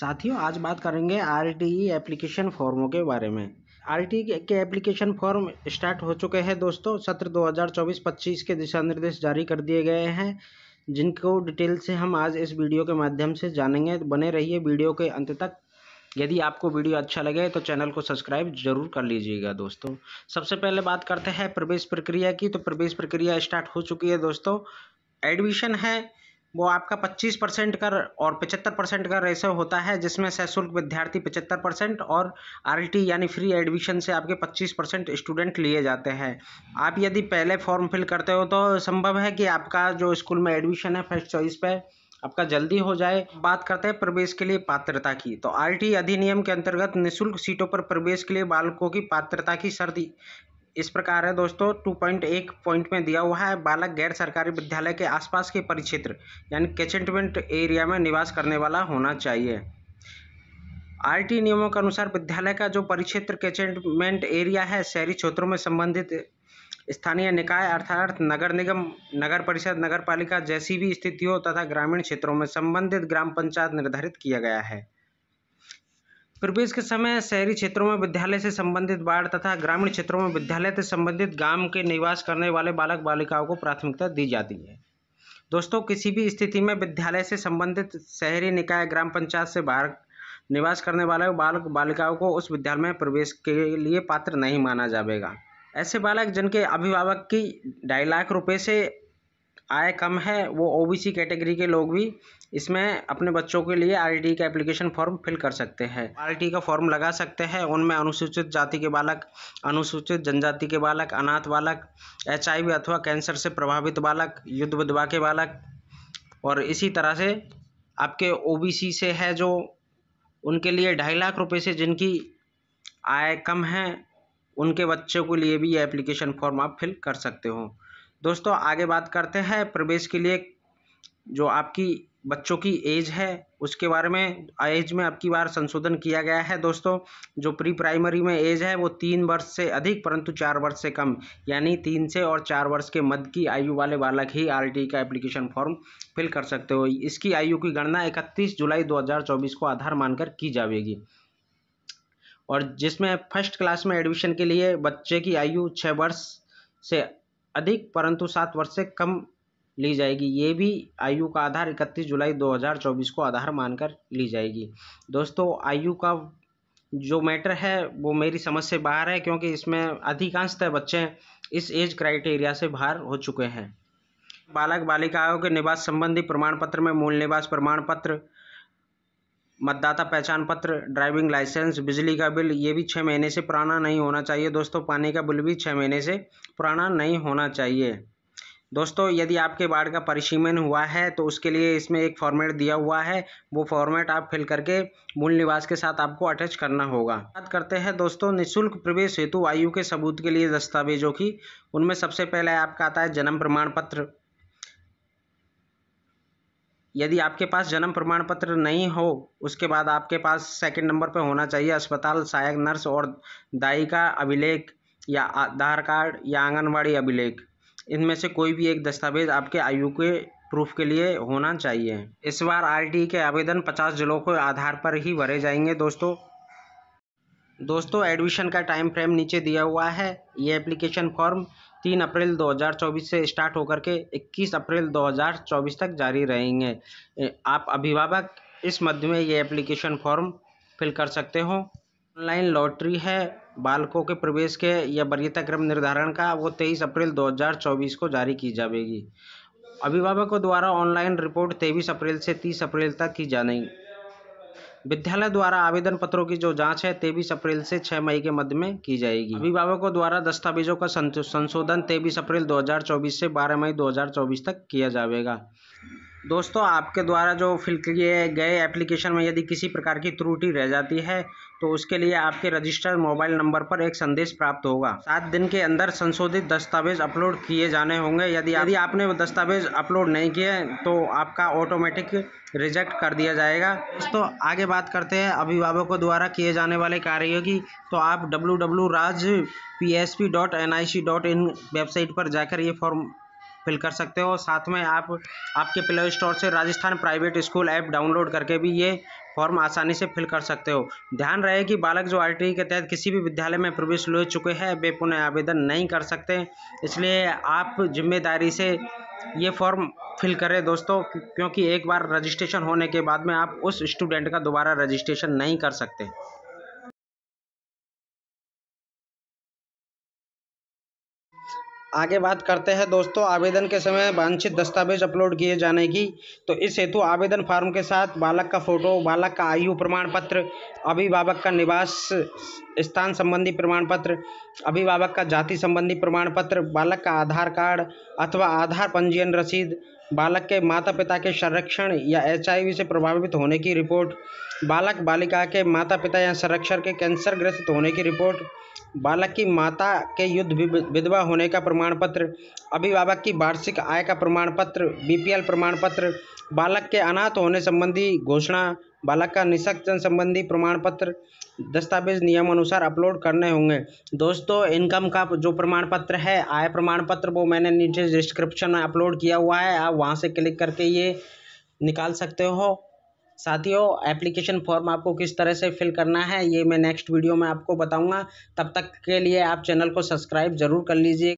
साथियों आज बात करेंगे आर एप्लीकेशन फॉर्मों के बारे में आर e के एप्लीकेशन फॉर्म स्टार्ट हो चुके हैं दोस्तों सत्र 2024-25 के दिशा निर्देश जारी कर दिए गए हैं जिनको डिटेल से हम आज इस वीडियो के माध्यम से जानेंगे बने रहिए वीडियो के अंत तक यदि आपको वीडियो अच्छा लगे तो चैनल को सब्सक्राइब जरूर कर लीजिएगा दोस्तों सबसे पहले बात करते हैं प्रवेश प्रक्रिया की तो प्रवेश प्रक्रिया स्टार्ट हो चुकी है दोस्तों एडमिशन है वो आपका पच्चीस परसेंट का और पचहत्तर परसेंट का रेशो होता है जिसमें सशुल्क विद्यार्थी पचहत्तर परसेंट और आर टी यानी फ्री एडमिशन से आपके पच्चीस परसेंट स्टूडेंट लिए जाते हैं आप यदि पहले फॉर्म फिल करते हो तो संभव है कि आपका जो स्कूल में एडमिशन है फर्स्ट चॉइस पर आपका जल्दी हो जाए बात करते हैं प्रवेश के लिए पात्रता की तो आर अधिनियम के अंतर्गत निःशुल्क सीटों पर प्रवेश के लिए बालकों की पात्रता की शर्त इस प्रकार है दोस्तों टू पॉइंट एक पॉइंट में दिया हुआ है बालक गैर सरकारी विद्यालय के आसपास के परिक्षेत्र यानी कैचेंटमेंट एरिया में निवास करने वाला होना चाहिए आरटी नियमों के अनुसार विद्यालय का जो परिक्षेत्र कैचेंटमेंट एरिया है शहरी क्षेत्रों में संबंधित स्थानीय निकाय अर्थात नगर निगम नगर परिषद नगर पालिका जैसी भी स्थितियों तथा ग्रामीण क्षेत्रों में संबंधित ग्राम पंचायत निर्धारित किया गया है प्रवेश के समय शहरी क्षेत्रों में विद्यालय से संबंधित बाढ़ तथा ग्रामीण क्षेत्रों में विद्यालय से संबंधित गांव के निवास करने वाले बालक बालिकाओं को प्राथमिकता दी जाती है दोस्तों किसी भी स्थिति में विद्यालय से संबंधित शहरी निकाय ग्राम पंचायत से बाहर निवास करने वाले बालक बालिकाओं को उस विद्यालय में प्रवेश के लिए पात्र नहीं माना जाएगा ऐसे बालक जिनके अभिभावक की ढाई लाख रुपये से आय कम है वो ओबीसी कैटेगरी के लोग भी इसमें अपने बच्चों के लिए आर का एप्लीकेशन फॉर्म फिल कर सकते हैं आर का फॉर्म लगा सकते हैं उनमें अनुसूचित जाति के बालक अनुसूचित जनजाति के बालक अनाथ बालक एच अथवा कैंसर से प्रभावित बालक युद्ध विधवा के बालक और इसी तरह से आपके ओ से है जो उनके लिए ढाई लाख रुपये से जिनकी आय कम है उनके बच्चों के लिए भी ये एप्लीकेशन फॉर्म आप फिल कर सकते हो दोस्तों आगे बात करते हैं प्रवेश के लिए जो आपकी बच्चों की एज है उसके बारे में एज में अब की बार संशोधन किया गया है दोस्तों जो प्री प्राइमरी में एज है वो तीन वर्ष से अधिक परंतु चार वर्ष से कम यानी तीन से और चार वर्ष के मध्य की आयु वाले बालक ही आरटी का एप्लीकेशन फॉर्म फिल कर सकते हो इसकी आयु की गणना इकतीस जुलाई दो को आधार मानकर की जाएगी और जिसमें फर्स्ट क्लास में एडमिशन के लिए बच्चे की आयु छः वर्ष से अधिक परंतु सात वर्ष से कम ली जाएगी ये भी आयु का आधार इकतीस जुलाई 2024 को आधार मानकर ली जाएगी दोस्तों आयु का जो मैटर है वो मेरी समझ से बाहर है क्योंकि इसमें अधिकांशतः बच्चे इस एज क्राइटेरिया से बाहर हो चुके हैं बालक बालिकाओं के निवास संबंधी प्रमाण पत्र में मूल निवास प्रमाण पत्र मतदाता पहचान पत्र ड्राइविंग लाइसेंस बिजली का बिल ये भी छः महीने से पुराना नहीं होना चाहिए दोस्तों पानी का बिल भी छः महीने से पुराना नहीं होना चाहिए दोस्तों यदि आपके बाढ़ का परिसीमन हुआ है तो उसके लिए इसमें एक फॉर्मेट दिया हुआ है वो फॉर्मेट आप फिल करके मूल निवास के साथ आपको अटैच करना होगा बात करते हैं दोस्तों निःशुल्क प्रवेश हेतु आयु के सबूत के लिए दस्तावेजों की उनमें सबसे पहले आपका आता है जन्म प्रमाण पत्र यदि आपके पास जन्म प्रमाण पत्र नहीं हो उसके बाद आपके पास सेकेंड नंबर पर होना चाहिए अस्पताल सहायक नर्स और दाई का अभिलेख या आधार कार्ड या आंगनबाड़ी अभिलेख इनमें से कोई भी एक दस्तावेज़ आपके आयु के प्रूफ के लिए होना चाहिए इस बार आर के आवेदन पचास ज़िलों के आधार पर ही भरे जाएंगे दोस्तों दोस्तों एडमिशन का टाइम फ्रेम नीचे दिया हुआ है ये एप्लीकेशन फॉर्म तीन अप्रैल 2024 से स्टार्ट होकर के 21 अप्रैल 2024 तक जारी रहेंगे आप अभिभावक इस मध्य में ये एप्लीकेशन फॉर्म फिल कर सकते हो ऑनलाइन लॉटरी है बालकों के प्रवेश के या वरीयता क्रम निर्धारण का वो तेईस अप्रैल 2024 को जारी की जाएगी अभिभावकों द्वारा ऑनलाइन रिपोर्ट तेईस अप्रैल से तीस अप्रैल तक की जाने विद्यालय द्वारा आवेदन पत्रों की जो जांच है तेईस अप्रैल से 6 मई के मध्य में की जाएगी अभिभावकों द्वारा दस्तावेजों का संशोधन तेईस अप्रैल 2024 से 12 मई 2024 तक किया जाएगा दोस्तों आपके द्वारा जो फिल किए गए एप्लीकेशन में यदि किसी प्रकार की त्रुटि रह जाती है तो उसके लिए आपके रजिस्टर्ड मोबाइल नंबर पर एक संदेश प्राप्त होगा सात दिन के अंदर संशोधित दस्तावेज अपलोड किए जाने होंगे यदि यदि आपने वो दस्तावेज अपलोड नहीं किए तो आपका ऑटोमेटिक रिजेक्ट कर दिया जाएगा दोस्तों आगे बात करते हैं अभिभावकों द्वारा किए जाने वाले कार्यों की तो आप W Raj P S P dot N I C dot in website पर जाकर ये फॉर्म फिल कर सकते हो साथ में आप आपके प्ले स्टोर से Rajasthan private school app download करके भी ये फॉर्म आसानी से फिल कर सकते हो ध्यान रहे कि बालक जो आर e के तहत किसी भी विद्यालय में प्रवेश ले चुके हैं वे पुनः आवेदन नहीं कर सकते इसलिए आप जिम्मेदारी से ये फॉर्म फिल करें दोस्तों क्योंकि एक बार रजिस्ट्रेशन होने के बाद में आप उस स्टूडेंट का दोबारा रजिस्ट्रेशन नहीं कर सकते आगे बात करते हैं दोस्तों आवेदन के समय वांछित दस्तावेज अपलोड किए जाने की तो इस हेतु आवेदन फॉर्म के साथ बालक का फोटो बालक का आयु प्रमाण पत्र अभिभावक का निवास स्थान संबंधी प्रमाण पत्र अभिभावक का जाति संबंधी प्रमाण पत्र बालक का आधार कार्ड अथवा आधार पंजीयन रसीद बालक के माता पिता के संरक्षण या एच से प्रभावित होने की रिपोर्ट बालक बालिका के माता पिता या संरक्षण के कैंसर ग्रसित होने की रिपोर्ट बालक की माता के युद्ध विधवा होने का प्रमाण पत्र अभिभावक की वार्षिक आय का प्रमाण पत्र बी प्रमाण पत्र बालक के अनाथ होने संबंधी घोषणा बालक का निशक्त जन संबंधी प्रमाण पत्र दस्तावेज नियमानुसार अपलोड करने होंगे दोस्तों इनकम का जो प्रमाण पत्र है आय प्रमाण पत्र वो मैंने नीचे डिस्क्रिप्शन में अपलोड किया हुआ है आप वहाँ से क्लिक करके ये निकाल सकते हो साथियों एप्लीकेशन फॉर्म आपको किस तरह से फिल करना है ये मैं नेक्स्ट वीडियो में आपको बताऊंगा तब तक के लिए आप चैनल को सब्सक्राइब जरूर कर लीजिए